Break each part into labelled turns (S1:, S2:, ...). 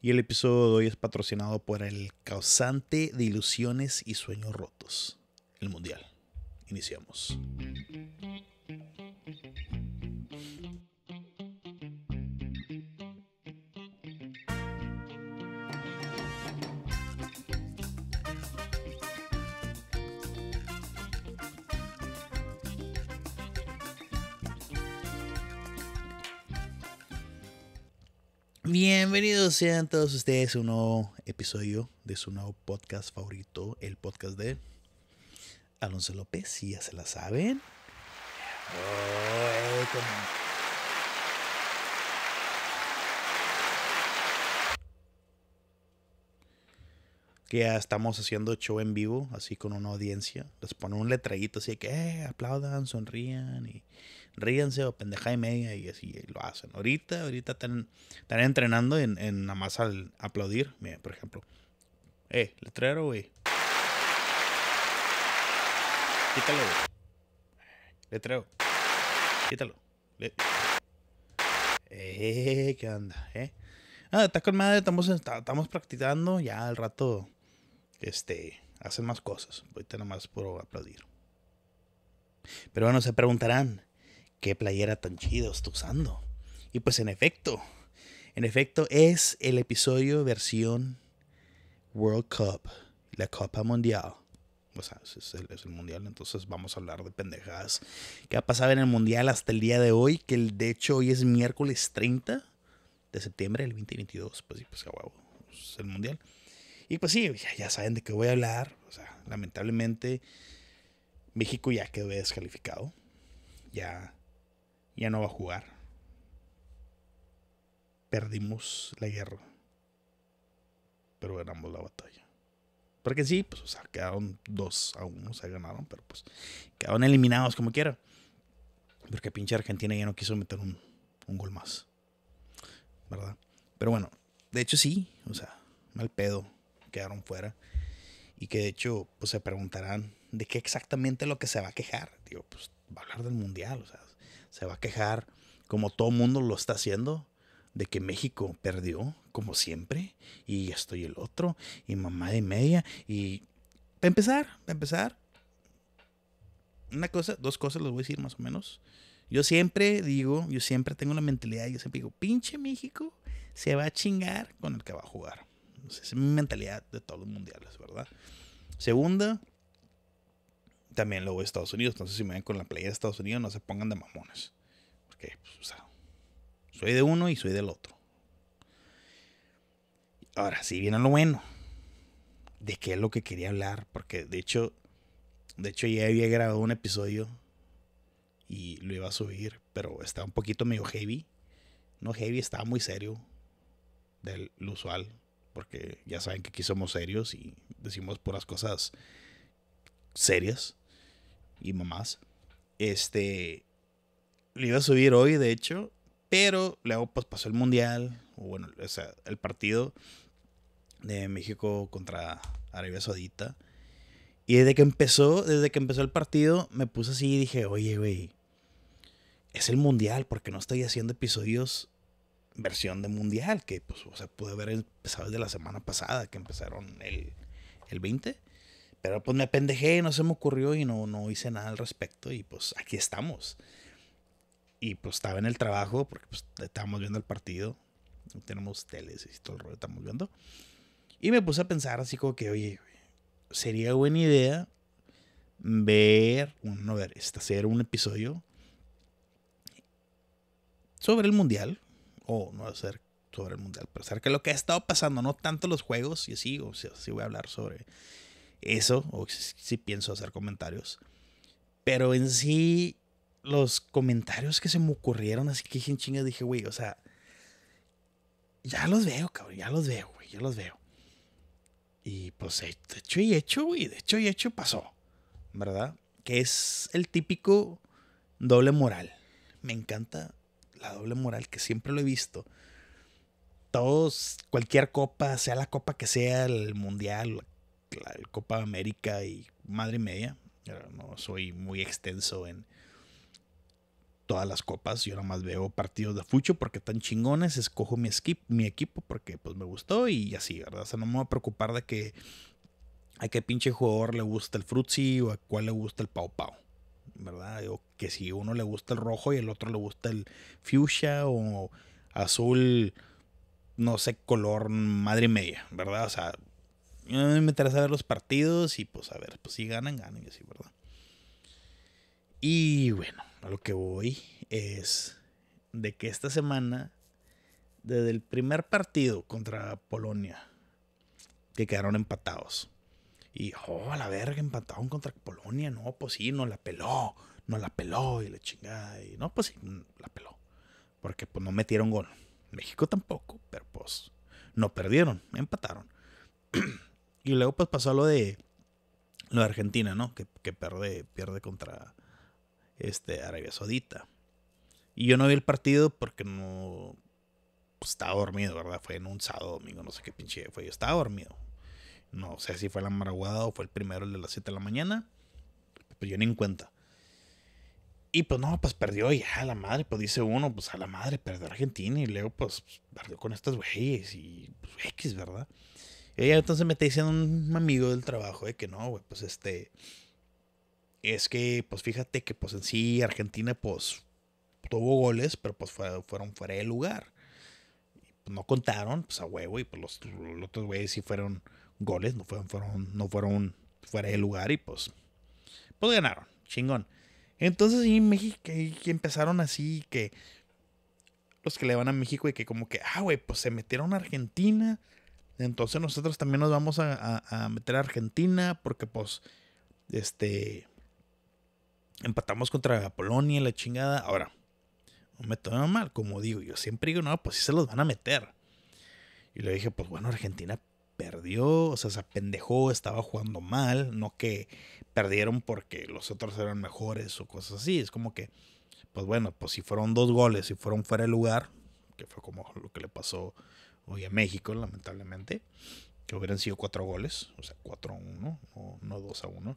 S1: Y el episodio de hoy es patrocinado por el causante de ilusiones y sueños rotos, el Mundial. Iniciamos. Bienvenidos sean todos ustedes a un nuevo episodio de su nuevo podcast favorito, el podcast de Alonso López, si ya se la saben. que ya estamos haciendo show en vivo, así con una audiencia. Les ponen un letrerito así que eh, aplaudan, sonrían y ríanse o pendeja y media y así lo hacen. Ahorita, ahorita están, entrenando en, en nada más al aplaudir. Mira, por ejemplo, eh, letrero, güey. Quítalo, güey. Letrero. Quítalo. eh, ¿qué onda? Eh. Ah, está con madre, estamos, estamos practicando. Ya al rato, este, hacen más cosas. Ahorita nada más por aplaudir. Pero bueno, se preguntarán, qué playera tan chido está usando. Y pues en efecto, en efecto es el episodio versión World Cup, la Copa Mundial. O sea, es el, mundial, entonces vamos a hablar de pendejadas ¿Qué ha pasado en el mundial hasta el día de hoy, que el, de hecho hoy es miércoles 30 de septiembre del 2022. Pues sí, pues qué es el mundial. Y pues sí, ya, ya saben de qué voy a hablar. O sea, lamentablemente México ya quedó descalificado. Ya ya no va a jugar. Perdimos la guerra, pero ganamos la batalla. Porque sí, pues, o sea, quedaron dos a uno, o sea, ganaron, pero pues quedaron eliminados como quiera. Porque pinche Argentina ya no quiso meter un, gol más. ¿Verdad? Pero bueno, de hecho sí, o sea, mal pedo, quedaron fuera. Y que de hecho, pues se preguntarán de qué exactamente lo que se va a quejar. Digo, pues va a hablar del mundial, o sea, se va a quejar, como todo mundo lo está haciendo, de que México perdió, como siempre, y estoy el otro, y mamá de media, y para empezar, para empezar, una cosa, dos cosas les voy a decir más o menos. Yo siempre digo, yo siempre tengo una mentalidad, yo siempre digo, pinche México se va a chingar con el que va a jugar. Esa es mi mentalidad de todos los mundiales, ¿verdad? Segunda, también lo de Estados Unidos. Entonces, si me ven con la playa de Estados Unidos, no se pongan de mamones. Porque, pues, o sea, soy de uno y soy del otro. Ahora, sí viene lo bueno. De qué es lo que quería hablar. Porque, de hecho, de hecho ya había grabado un episodio y lo iba a subir. Pero estaba un poquito medio heavy. No heavy, estaba muy serio. Del usual. Porque ya saben que aquí somos serios y decimos puras cosas serias y mamás. Este, lo iba a subir hoy, de hecho, pero luego pues pasó el mundial, o bueno, o sea, el partido de México contra Arabia Saudita. Y desde que empezó, desde que empezó el partido, me puse así y dije, oye, güey, es el mundial, porque no estoy haciendo episodios versión de mundial, que pues, o sea, pude haber empezado desde la semana pasada, que empezaron el, el 20. Pero pues me pendejé, no se me ocurrió y no, no hice nada al respecto y pues aquí estamos. Y pues estaba en el trabajo porque pues, estábamos viendo el partido, no tenemos teles y todo el rollo, estamos viendo. Y me puse a pensar así como que, oye, sería buena idea ver, no ver, este, hacer un episodio sobre el mundial, o no hacer sobre el mundial, pero acerca de lo que ha estado pasando, no tanto los juegos y así, o sea, sí voy a hablar sobre eso, o si, pienso hacer comentarios. Pero en sí, los comentarios que se me ocurrieron, así que dije en dije, güey, o sea, ya los veo, cabrón, ya los veo, güey, ya los veo. Y pues de hecho y hecho, güey, de hecho y hecho pasó, ¿verdad? Que es el típico doble moral. Me encanta la doble moral, que siempre lo he visto. Todos, cualquier copa, sea la copa que sea, el mundial, Copa América y madre media. No soy muy extenso en todas las copas. Yo nada más veo partidos de fucho porque están chingones. Escojo mi, skip, mi equipo porque pues me gustó y así, ¿verdad? O sea, no me voy a preocupar de que a qué pinche jugador le gusta el Fruzzi o a cuál le gusta el pau pau. ¿Verdad? O que si uno le gusta el rojo y el otro le gusta el fuchsia o azul, no sé, color madre media, ¿verdad? O sea, me interesa a ver los partidos y pues a ver, pues si ganan, ganan y así, ¿verdad? Y bueno, a lo que voy es de que esta semana, desde el primer partido contra Polonia, que quedaron empatados. Y, oh, la verga, empataron contra Polonia. No, pues sí, no la peló. No la peló y la chingada. Y no, pues sí, la peló. Porque pues no metieron gol. México tampoco, pero pues no perdieron, empataron. Y luego pues pasó lo de lo de Argentina, ¿no? Que, pierde, pierde contra este, Arabia Saudita. Y yo no vi el partido porque no pues, estaba dormido, ¿verdad? Fue en un sábado, domingo, no sé qué pinche fue. Yo estaba dormido. No sé si fue la maraguada o fue el primero, de las 7 de la mañana. pero yo ni en cuenta. Y pues no, pues perdió Y a ah, la madre, pues dice uno, pues a la madre, perdió Argentina y luego pues perdió con estas güeyes y pues X, ¿verdad? Y entonces me está diciendo un amigo del trabajo de que no, güey, pues este. Es que, pues fíjate que, pues en sí, Argentina, pues tuvo goles, pero pues fueron fuera de lugar. Pues, no contaron, pues a huevo, y pues los, otros güeyes sí fueron goles, no fueron, fueron, no fueron fuera de lugar, y pues, pues ganaron, chingón. Entonces, sí, México, que empezaron así, que los que le van a México y que como que, ah, güey, pues se metieron a Argentina, entonces nosotros también nos vamos a, meter a Argentina porque pues, este, empatamos contra Polonia, la chingada. Ahora, no me toma mal, como digo, yo siempre digo, no, pues sí se los van a meter. Y le dije, pues bueno, Argentina perdió, o sea, se apendejó, estaba jugando mal, no que perdieron porque los otros eran mejores o cosas así. Es como que, pues bueno, pues si fueron dos goles, si fueron fuera de lugar, que fue como lo que le pasó hoy a México, lamentablemente, que hubieran sido cuatro goles, o sea, cuatro a uno no, no 2 a uno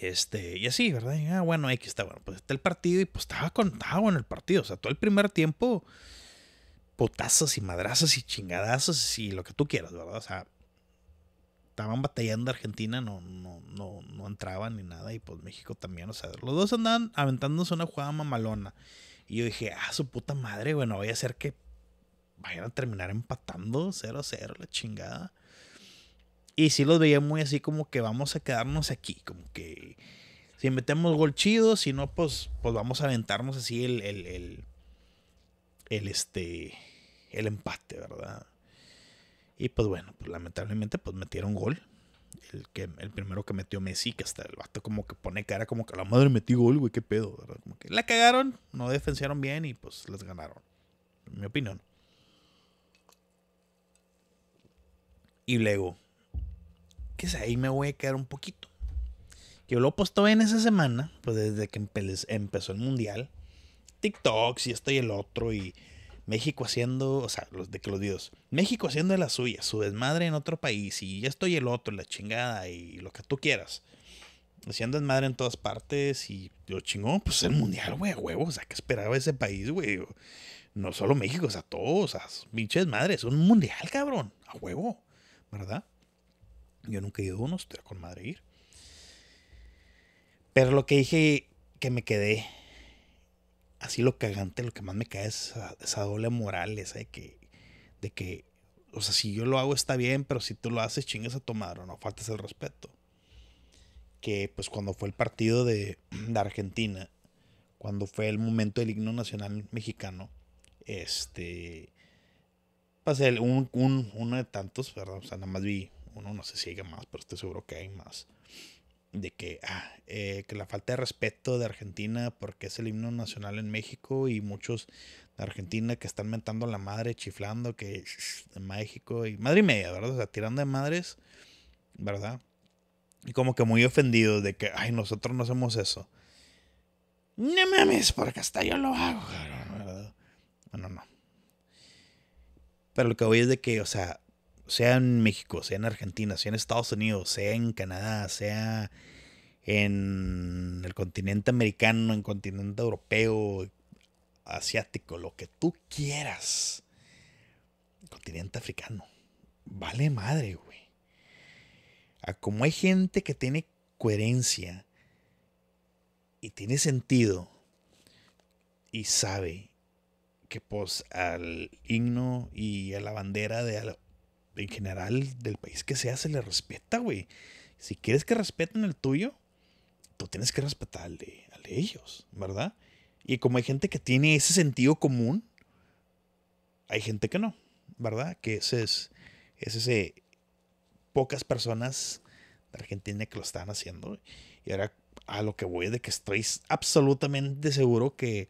S1: Este, y así, ¿verdad? ah, bueno, que está bueno. Pues está el partido y pues estaba contado en el partido. O sea, todo el primer tiempo, potazas y madrazas y chingadazos y lo que tú quieras, ¿verdad? O sea, estaban batallando Argentina, no, no, no, no entraban ni nada. Y pues México también, o sea, los dos andaban aventándose una jugada mamalona. Y yo dije, ah, su puta madre, bueno, voy a hacer que vayan a terminar empatando 0-0, la chingada. Y sí los veía muy así como que vamos a quedarnos aquí, como que si metemos gol chido, si no, pues, pues vamos a aventarnos así el, el, el, el, este, el empate, ¿verdad? Y pues bueno, pues lamentablemente pues metieron gol. El, que, el primero que metió Messi, que hasta el vato como que pone cara como que la madre metió gol, güey, qué pedo, ¿verdad? Como que la cagaron, no defensaron bien y pues les ganaron, en mi opinión. Y luego, que ahí me voy a quedar un poquito. Yo lo puesto en esa semana, pues desde que empezó el mundial. TikTok, si estoy el otro y México haciendo, o sea, los de que los México haciendo la suya, su desmadre en otro país y ya estoy el otro, la chingada y lo que tú quieras. Haciendo desmadre en todas partes y lo chingó, pues el mundial, güey, a huevo, o sea, ¿qué esperaba ese país, güey. No solo México, o sea, todos, o sea, pinche desmadre, es un mundial, cabrón, a huevo. ¿verdad? Yo nunca he ido a uno, estoy con madre ir. Pero lo que dije que me quedé, así lo cagante, lo que más me cae es esa, doble moral, esa de que, de que, o sea, si yo lo hago está bien, pero si tú lo haces, chingas a tomar o no faltes el respeto. Que pues cuando fue el partido de, de Argentina, cuando fue el momento del himno nacional mexicano, este pasé un, uno de tantos, ¿verdad? O sea, nada más vi uno, no sé si hay más, pero estoy seguro que hay más. De que, ah, eh, que la falta de respeto de Argentina porque es el himno nacional en México y muchos de Argentina que están mentando la madre, chiflando, que en México y madre y media, ¿verdad? O sea, tirando de madres, ¿verdad? Y como que muy ofendido de que, ay, nosotros no hacemos eso. No mames, porque hasta yo lo hago, ¿verdad? Bueno, no. Pero lo que voy es de que, o sea, sea en México, sea en Argentina, sea en Estados Unidos, sea en Canadá, sea en el continente americano, en continente europeo, asiático, lo que tú quieras. continente africano. Vale madre, güey. como hay gente que tiene coherencia y tiene sentido y sabe que pues al himno y a la bandera de en general del país que sea se le respeta, güey. Si quieres que respeten el tuyo, tú tienes que respetar a de, ellos, ¿verdad? Y como hay gente que tiene ese sentido común, hay gente que no, ¿verdad? Que ese es, es ese pocas personas de Argentina que lo están haciendo. Y ahora a lo que voy de que estoy absolutamente seguro que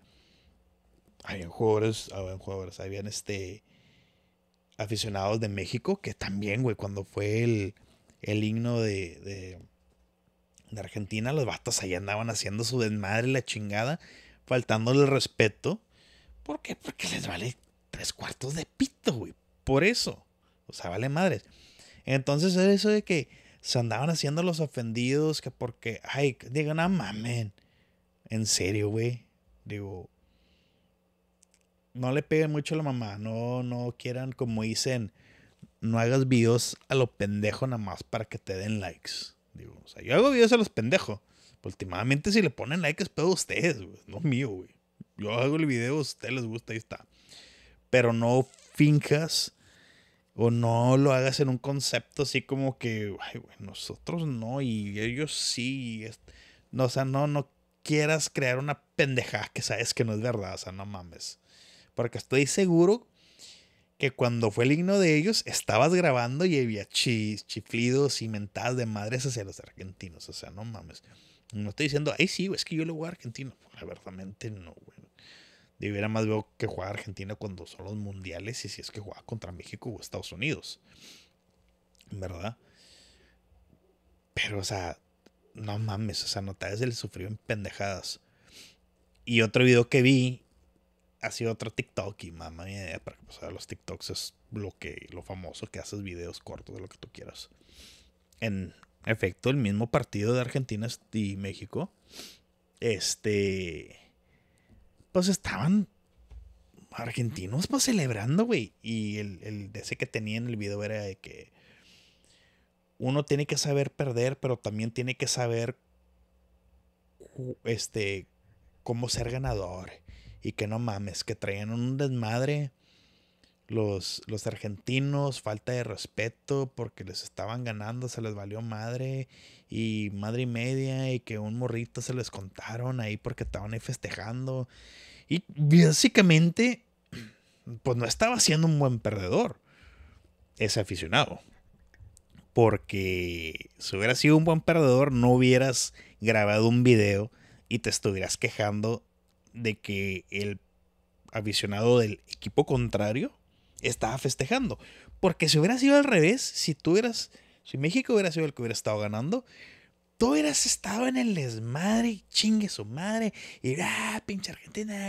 S1: habían jugadores, habían jugadores, habían este aficionados de México que también, güey, cuando fue el, el himno de, de, de Argentina, los vatos ahí andaban haciendo su desmadre, la chingada, faltándole el respeto. ¿Por qué? Porque les vale tres cuartos de pito, güey. Por eso. O sea, vale madres. Entonces era eso de que se andaban haciendo los ofendidos, que porque, ay, digan, no mamen. En serio, güey. Digo, no le peguen mucho a la mamá, no, no quieran, como dicen, no hagas videos a lo pendejo nada más para que te den likes. yo hago videos a los pendejos. Últimamente si le ponen likes es a ustedes, no mío, güey. Yo hago el video, a ustedes les gusta, ahí está. Pero no finjas o no lo hagas en un concepto así como que, nosotros no y ellos sí. no, o sea, no, no quieras crear una pendeja que sabes que no es verdad, o sea, no mames. Porque estoy seguro que cuando fue el himno de ellos, estabas grabando y había chis, chiflidos y mentadas de madres hacia los argentinos. O sea, no mames. No estoy diciendo, ay, sí, es que yo lo voy a Argentina. no, güey. Debiera más veo que jugar Argentina cuando son los mundiales y si es que juega contra México o Estados Unidos. ¿Verdad? Pero, o sea, no mames, o sea, no te le el en pendejadas. Y otro video que vi sido otro TikTok y mamá mía, para que pues, los TikToks es lo que lo famoso que haces videos cortos de lo que tú quieras. En efecto, el mismo partido de Argentina y México este pues estaban argentinos pues celebrando, güey, y el el ese que tenía en el video era de que uno tiene que saber perder, pero también tiene que saber este cómo ser ganador y que no mames, que traían un desmadre los, los argentinos, falta de respeto porque les estaban ganando, se les valió madre y madre y media y que un morrito se les contaron ahí porque estaban ahí festejando. Y básicamente, pues no estaba siendo un buen perdedor ese aficionado. Porque si hubiera sido un buen perdedor, no hubieras grabado un video y te estuvieras quejando de que el aficionado del equipo contrario estaba festejando. Porque si hubiera sido al revés, si tú hubieras, si México hubiera sido el que hubiera estado ganando, tú hubieras estado en el desmadre y chingue su madre y ah, pinche Argentina.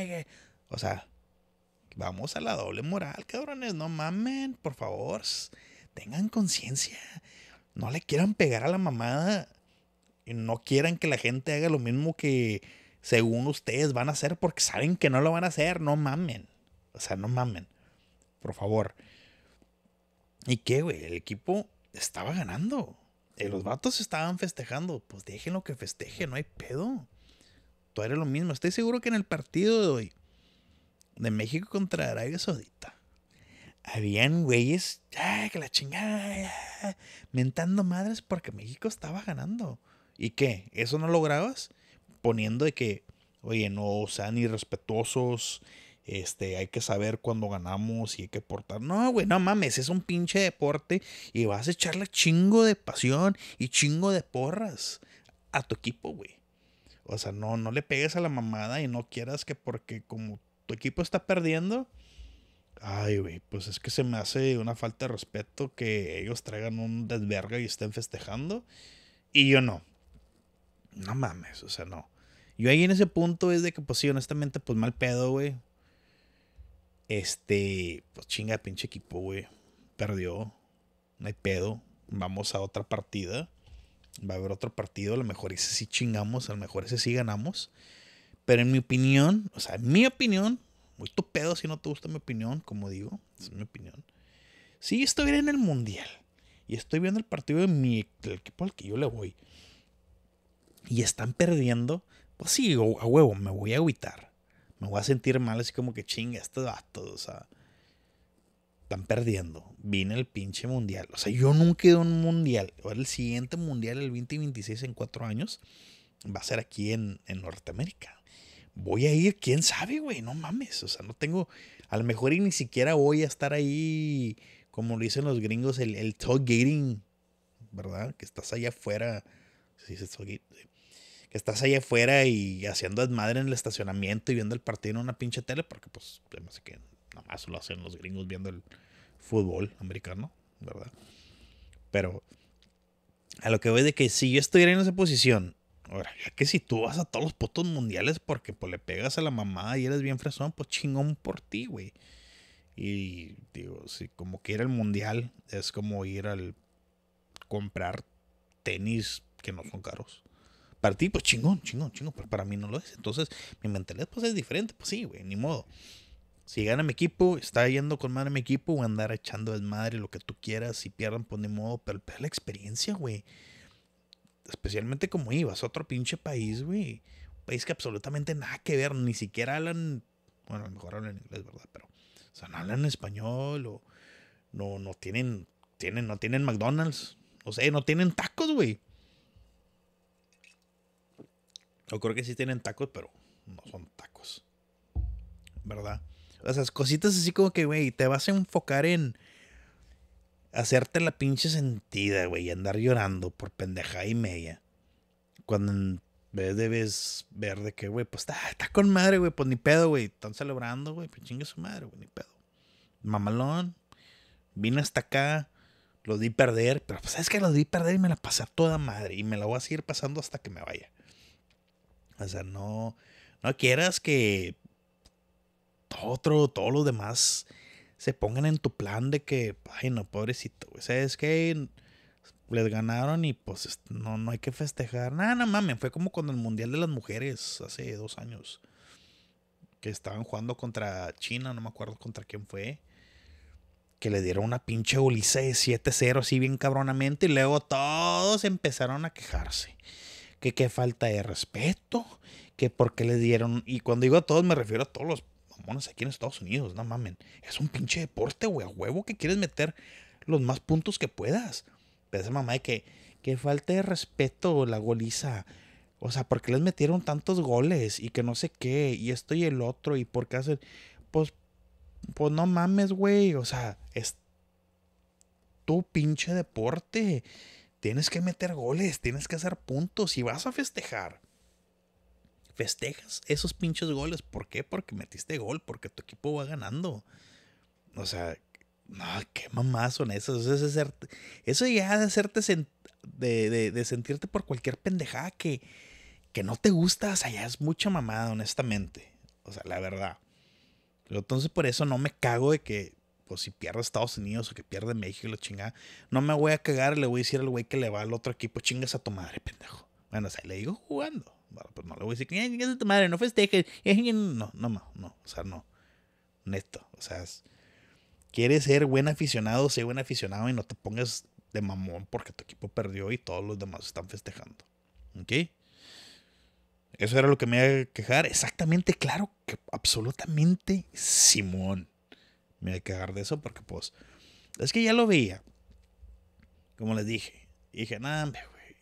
S1: O sea, vamos a la doble moral, cabrones, no mamen, por favor, tengan conciencia. No le quieran pegar a la mamada. Y no quieran que la gente haga lo mismo que según ustedes van a hacer porque saben que no lo van a hacer, no mamen. O sea, no mamen. Por favor. ¿Y qué, güey? El equipo estaba ganando. Eh, los vatos estaban festejando. Pues déjenlo que festeje, no hay pedo. Tú eres lo mismo. Estoy seguro que en el partido de hoy, de México contra Arabia Saudita, habían güeyes, ya, que la chingada, mentando madres porque México estaba ganando. ¿Y qué? ¿Eso no lograbas? poniendo de que, oye, no sean irrespetuosos, este, hay que saber cuándo ganamos y hay que portar. No, güey, no mames, es un pinche deporte y vas a echarle chingo de pasión y chingo de porras a tu equipo, güey. O sea, no, no le pegues a la mamada y no quieras que porque como tu equipo está perdiendo, ay, güey, pues es que se me hace una falta de respeto que ellos traigan un desverga y estén festejando. Y yo no no mames, o sea, no. Yo ahí en ese punto es de que, pues sí, honestamente, pues mal pedo, güey. Este, pues chinga, pinche equipo, güey. Perdió. No hay pedo. Vamos a otra partida. Va a haber otro partido. A lo mejor ese sí chingamos. A lo mejor ese sí ganamos. Pero en mi opinión, o sea, en mi opinión, muy tu pedo si no te gusta mi opinión, como digo. Es mi opinión. Si estoy estuviera en el mundial y estoy viendo el partido de mi, equipo al que yo le voy y están perdiendo, pues sí, a huevo, me voy a agüitar. Me voy a sentir mal, así como que chinga, estos datos. o sea, están perdiendo. Vine el pinche mundial. O sea, yo nunca he ido a un mundial. Ahora el siguiente mundial, el 26 en cuatro años, va a ser aquí en, Norteamérica. Voy a ir, quién sabe, güey, no mames. O sea, no tengo. A lo mejor ni siquiera voy a estar ahí, como dicen los gringos, el, el ¿verdad? Que estás allá afuera. Sí, estás ahí afuera y haciendo desmadre en el estacionamiento y viendo el partido en una pinche tele, porque pues, que nada más lo hacen los gringos viendo el fútbol americano, ¿verdad? Pero a lo que voy de que si yo estuviera en esa posición, ahora, ya que si tú vas a todos los putos mundiales porque pues le pegas a la mamá y eres bien fresón, pues chingón por ti, güey. Y digo, si como que ir al mundial es como ir al comprar tenis que no son caros. Para ti, pues chingón, chingón, chingón, pero para mí no lo es. Entonces, mi mentalidad pues es diferente, pues sí, güey, ni modo. Si gana mi equipo, está yendo con madre mi equipo, o andar echando desmadre, lo que tú quieras, si pierdan, pues ni modo, pero, la experiencia, güey. Especialmente como ibas a otro pinche país, güey. Un país que absolutamente nada que ver, ni siquiera hablan, bueno, mejor hablan inglés, ¿verdad? Pero, o sea, no hablan español o no, no tienen, tienen, no tienen McDonald's, O sea, no tienen tacos, güey. O creo que sí tienen tacos, pero no son tacos. ¿Verdad? O sea, cositas así como que, güey, te vas a enfocar en hacerte la pinche sentida, güey, y andar llorando por pendeja y media. Cuando debes ver de que, güey, pues está, con madre, güey, pues ni pedo, güey. Están celebrando, güey, pues chingue su madre, güey, ni pedo. Mamalón, vine hasta acá, Lo di perder, pero pues sabes que lo di perder y me la pasé toda madre y me la voy a seguir pasando hasta que me vaya. O sea, no, no quieras que otro, todos los demás se pongan en tu plan de que, ay, no, pobrecito, ¿Sabes que Les ganaron y pues no, no hay que festejar. Nada, no mames. Fue como cuando el Mundial de las Mujeres hace dos años. Que estaban jugando contra China, no me acuerdo contra quién fue. Que le dieron una pinche Ulises 7-0 así bien cabronamente. Y luego todos empezaron a quejarse que qué falta de respeto, que por qué le dieron. Y cuando digo a todos, me refiero a todos los mamones aquí en Estados Unidos, no mamen. Es un pinche deporte, güey, a huevo que quieres meter los más puntos que puedas. Pero esa mamá de que, qué falta de respeto la goliza. O sea, ¿por qué les metieron tantos goles? Y que no sé qué, y esto y el otro, y por qué hacen. Pues, pues no mames, güey. O sea, es tu pinche deporte. Tienes que meter goles, tienes que hacer puntos y vas a festejar. Festejas esos pinches goles. ¿Por qué? Porque metiste gol, porque tu equipo va ganando. O sea, no, qué mamás son esas. Eso, es eso ya de hacerte de, sentirte por cualquier pendejada que, que no te gusta. O sea, ya es mucha mamada, honestamente. O sea, la verdad. Entonces, por eso no me cago de que pues si pierde Estados Unidos o que pierde México la no me voy a cagar, le voy a decir al güey que le va al otro equipo, chingas a tu madre, pendejo. Bueno, o sea, le digo jugando. Bueno, pues no le voy a decir, chingas a tu madre, no festejes. Eh, no, no, no, no, o sea, no. Neto, o sea, quieres ser buen aficionado, sé buen aficionado y no te pongas de mamón porque tu equipo perdió y todos los demás están festejando. ¿Ok? Eso era lo que me iba a quejar. Exactamente, claro que absolutamente Simón me voy a cagar de eso porque pues es que ya lo veía. Como les dije. Y dije, nada, güey.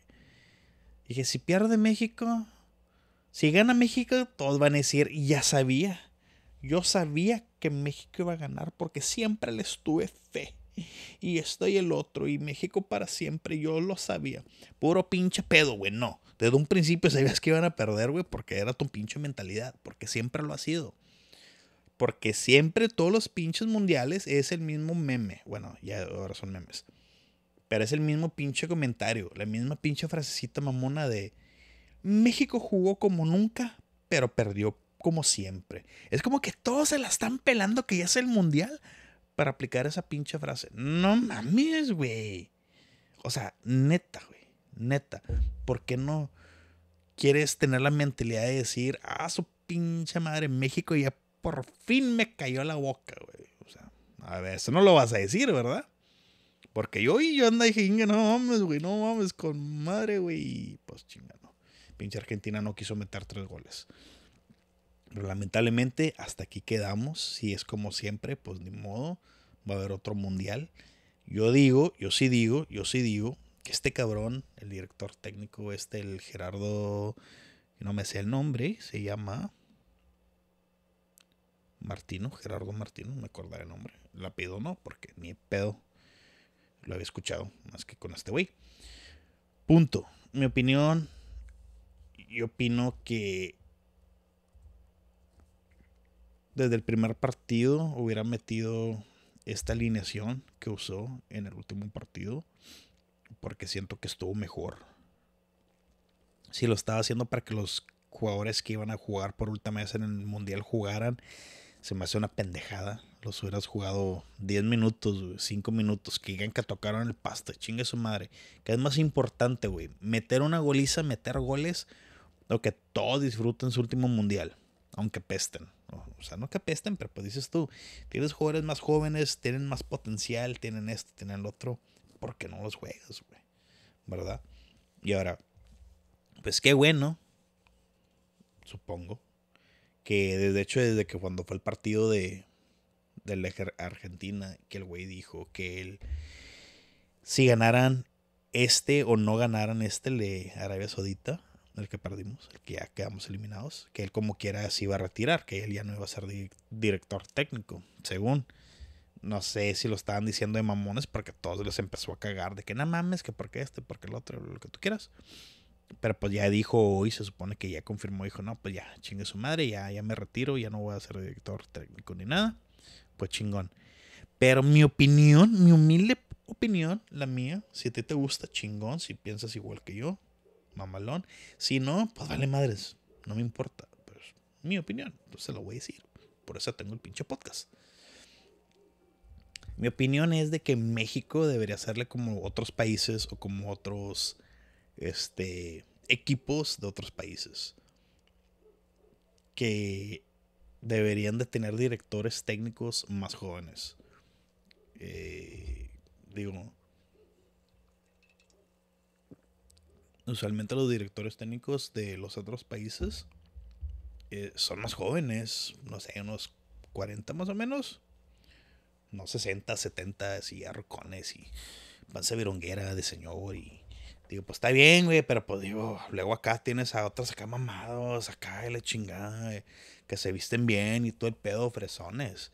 S1: Dije, si pierde México, si gana México, todos van a decir, ya sabía. Yo sabía que México iba a ganar porque siempre les tuve fe. Y estoy el otro y México para siempre, yo lo sabía. Puro pinche pedo, güey, no. Desde un principio sabías que iban a perder, güey, porque era tu pinche mentalidad, porque siempre lo ha sido. Porque siempre todos los pinches mundiales es el mismo meme. Bueno, ya ahora son memes. Pero es el mismo pinche comentario, la misma pinche frasecita mamona de México jugó como nunca, pero perdió como siempre. Es como que todos se la están pelando que ya es el mundial para aplicar esa pinche frase. No mames, güey. O sea, neta, güey. Neta. ¿Por qué no quieres tener la mentalidad de decir, ah, su pinche madre, México ya por fin me cayó la boca, güey. O sea, a ver, eso no lo vas a decir, ¿verdad? Porque yo y yo ando y dije, no mames, güey, no mames, con madre, güey. Pues chingano. Pinche Argentina no quiso meter tres goles. Pero lamentablemente hasta aquí quedamos. Si es como siempre, pues ni modo. Va a haber otro mundial. Yo digo, yo sí digo, yo sí digo que este cabrón, el director técnico este, el Gerardo, no me sé el nombre, se llama Martino, Gerardo Martino, me acordaré el nombre. La pido no, porque ni pedo lo había escuchado más que con este güey. Punto. Mi opinión, yo opino que desde el primer partido hubiera metido esta alineación que usó en el último partido, porque siento que estuvo mejor. Si lo estaba haciendo para que los jugadores que iban a jugar por última vez en el Mundial jugaran se me hace una pendejada. Los hubieras jugado 10 minutos, 5 minutos, que digan que tocaron el pasto, chingue su madre. Que es más importante, güey? ¿Meter una goliza, meter goles lo que todos disfruten su último mundial? Aunque pesten. O sea, no que pesten, pero pues dices tú, tienes jugadores más jóvenes, tienen más potencial, tienen esto, tienen el otro. ¿Por qué no los juegas, güey? ¿Verdad? Y ahora, pues qué bueno, supongo, que de hecho, desde que cuando fue el partido de, del Argentina, que el güey dijo que él, si ganaran este o no ganaran este, le de Arabia Saudita, el que perdimos, el que ya quedamos eliminados, que él como quiera se iba a retirar, que él ya no iba a ser director técnico, según. No sé si lo estaban diciendo de mamones porque todos les empezó a cagar de que no mames, que porque este, porque el otro, lo que tú quieras. Pero pues ya dijo hoy, se supone que ya confirmó, dijo, no, pues ya, chingue su madre, ya, ya me retiro, ya no voy a ser director técnico ni nada. Pues chingón. Pero mi opinión, mi humilde opinión, la mía, si a ti te gusta, chingón, si piensas igual que yo, mamalón. Si no, pues vale madres, no me importa. Pero mi opinión, pues, se lo voy a decir. Por eso tengo el pinche podcast. Mi opinión es de que México debería hacerle como otros países o como otros este, equipos de otros países que deberían de tener directores técnicos más jóvenes. Eh, digo, usualmente los directores técnicos de los otros países eh, son más jóvenes, no sé, unos 40 más o menos. No 60, 70, y arrocones y panza vironguera de señor y Digo, pues está bien, güey, pero pues digo, luego acá tienes a otros acá mamados, acá de la chingada, eh, que se visten bien y todo el pedo, fresones.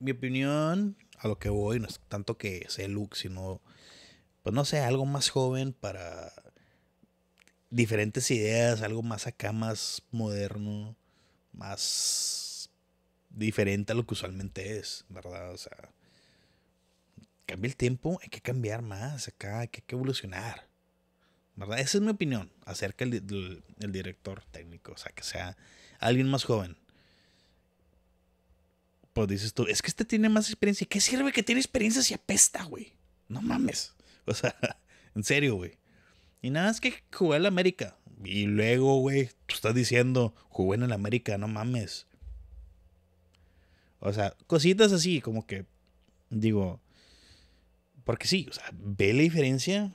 S1: Mi opinión, a lo que voy, no es tanto que sea look, sino, pues no sé, algo más joven para diferentes ideas, algo más acá, más moderno, más diferente a lo que usualmente es, ¿verdad? O sea, cambia el tiempo, hay que cambiar más acá, hay que evolucionar. ¿Verdad? Esa es mi opinión acerca del, director técnico, o sea, que sea alguien más joven. Pues dices tú, es que este tiene más experiencia. ¿Qué sirve que tiene experiencia si apesta, güey? No mames. O sea, en serio, güey. Y nada, es que jugué en la América. Y luego, güey, tú estás diciendo, jugué en el América, no mames. O sea, cositas así, como que, digo, porque sí, o sea, ve la diferencia,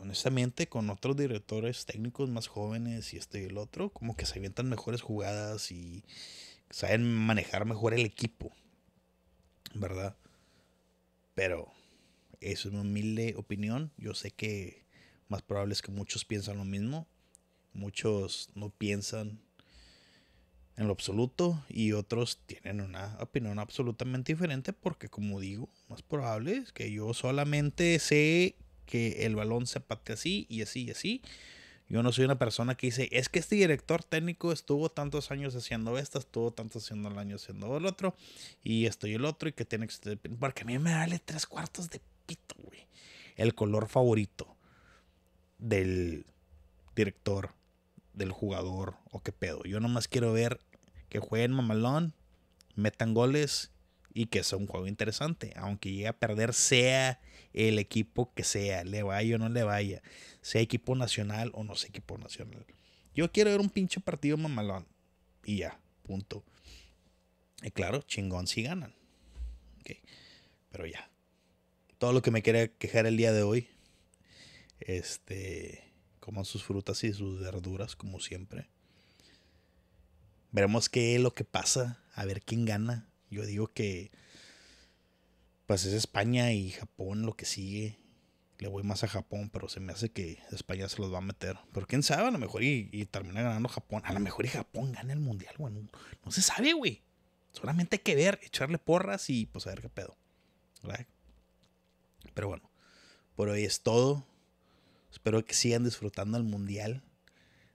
S1: honestamente, con otros directores técnicos más jóvenes y este y el otro, como que se avientan mejores jugadas y saben manejar mejor el equipo, ¿verdad? Pero es una humilde opinión. Yo sé que más probable es que muchos piensan lo mismo, muchos no piensan en lo absoluto y otros tienen una opinión absolutamente diferente porque como digo, más probable es que yo solamente sé que el balón se pate así y así y así. Yo no soy una persona que dice, es que este director técnico estuvo tantos años haciendo estas estuvo tantos haciendo el año haciendo el otro, y estoy el otro, y que tiene que ser... Porque a mí me vale tres cuartos de pito, güey. El color favorito del director del jugador o qué pedo. Yo nomás quiero ver que jueguen mamalón, metan goles y que sea un juego interesante. Aunque llegue a perder, sea el equipo que sea, le vaya o no le vaya, sea equipo nacional o no sea equipo nacional. Yo quiero ver un pinche partido mamalón y ya, punto. Y claro, chingón si ganan. Okay. Pero ya. Todo lo que me quiere quejar el día de hoy. Este coman sus frutas y sus verduras como siempre. Veremos qué es lo que pasa, a ver quién gana. Yo digo que pues es España y Japón lo que sigue. Le voy más a Japón, pero se me hace que España se los va a meter. Pero quién sabe, a lo mejor y, termina ganando Japón. A lo mejor y Japón gana el mundial, güey. No, se sabe, güey. Solamente hay que ver, echarle porras y pues a ver qué pedo. Pero bueno, por hoy es todo. Espero que sigan disfrutando el mundial.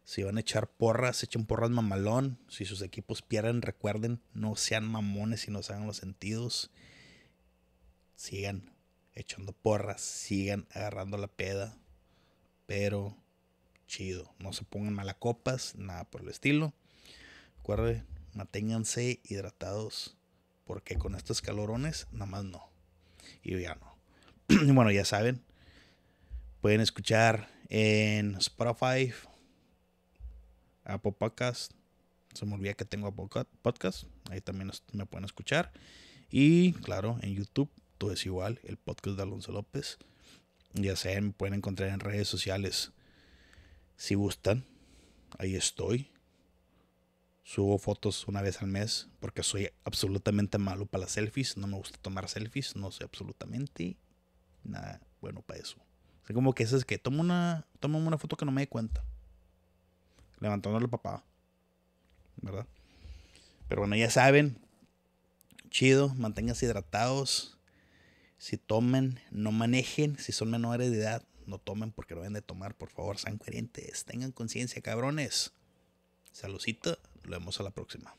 S1: Si van a echar porras, echen porras mamalón. Si sus equipos pierden, recuerden, no sean mamones y no se hagan los sentidos. Sigan echando porras, sigan agarrando la peda. Pero chido, no se pongan malacopas, nada por el estilo. Recuerden, manténganse hidratados, porque con estos calorones, nada más no. Y ya no. bueno, ya saben, Pueden escuchar en Spotify, Apple Podcast. Se me olvida que tengo Apple Podcast. Ahí también me pueden escuchar. Y claro, en YouTube, todo es igual, el podcast de Alonso López. Ya saben, me pueden encontrar en redes sociales. Si gustan, ahí estoy. Subo fotos una vez al mes porque soy absolutamente malo para las selfies. No me gusta tomar selfies, no soy absolutamente nada bueno para eso como que eso es que toma una, toma una foto que no me di cuenta. Levantándole al papá. ¿Verdad? Pero bueno, ya saben. Chido, manténganse hidratados. Si tomen, no manejen. Si son menores de edad, no tomen porque lo deben de tomar. Por favor, sean coherentes. Tengan conciencia, cabrones. saludito Nos vemos a la próxima.